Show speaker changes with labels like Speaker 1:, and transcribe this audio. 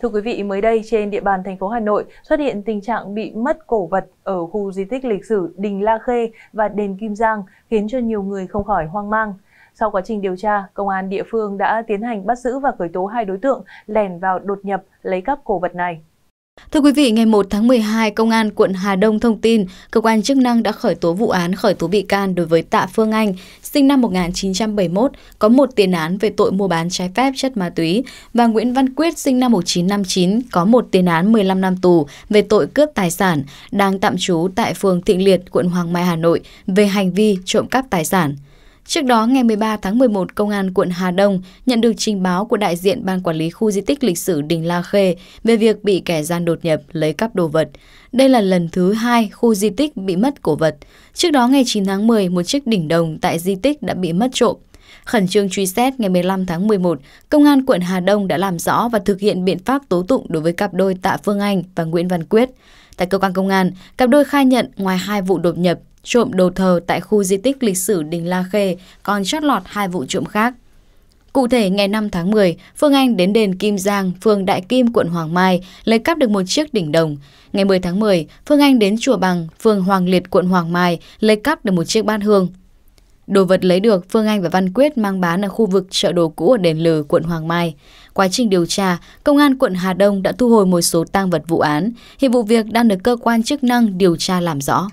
Speaker 1: Thưa quý vị, mới đây trên địa bàn thành phố Hà Nội xuất hiện tình trạng bị mất cổ vật ở khu di tích lịch sử Đình La Khê và Đền Kim Giang khiến cho nhiều người không khỏi hoang mang. Sau quá trình điều tra, công an địa phương đã tiến hành bắt giữ và khởi tố hai đối tượng lẻn vào đột nhập lấy cắp cổ vật này.
Speaker 2: Thưa quý vị, ngày 1 tháng 12, Công an quận Hà Đông thông tin cơ quan chức năng đã khởi tố vụ án khởi tố bị can đối với Tạ Phương Anh, sinh năm 1971, có một tiền án về tội mua bán trái phép chất ma túy và Nguyễn Văn Quyết, sinh năm 1959, có một tiền án 15 năm tù về tội cướp tài sản, đang tạm trú tại phường Thịnh Liệt, quận Hoàng Mai, Hà Nội về hành vi trộm cắp tài sản. Trước đó, ngày 13 tháng 11, Công an quận Hà Đông nhận được trình báo của đại diện Ban Quản lý Khu Di tích Lịch sử Đình La Khê về việc bị kẻ gian đột nhập lấy cắp đồ vật. Đây là lần thứ hai khu di tích bị mất cổ vật. Trước đó, ngày 9 tháng 10, một chiếc đỉnh đồng tại di tích đã bị mất trộm. Khẩn trương truy xét ngày 15 tháng 11, Công an quận Hà Đông đã làm rõ và thực hiện biện pháp tố tụng đối với cặp đôi Tạ Phương Anh và Nguyễn Văn Quyết. Tại cơ quan công an, cặp đôi khai nhận ngoài hai vụ đột nhập trộm đồ thờ tại khu di tích lịch sử Đình La Khê còn chót lọt hai vụ trộm khác. Cụ thể, ngày 5 tháng 10, Phương Anh đến đền Kim Giang, phường Đại Kim, quận Hoàng Mai, lấy cắp được một chiếc đỉnh đồng. Ngày 10 tháng 10, Phương Anh đến Chùa Bằng, phường Hoàng Liệt, quận Hoàng Mai, lấy cắp được một chiếc bát hương. Đồ vật lấy được, Phương Anh và Văn Quyết mang bán ở khu vực chợ đồ cũ ở Đền Lừ, quận Hoàng Mai. Quá trình điều tra, Công an quận Hà Đông đã thu hồi một số tăng vật vụ án. Hiện vụ việc đang được cơ quan chức năng điều tra làm rõ.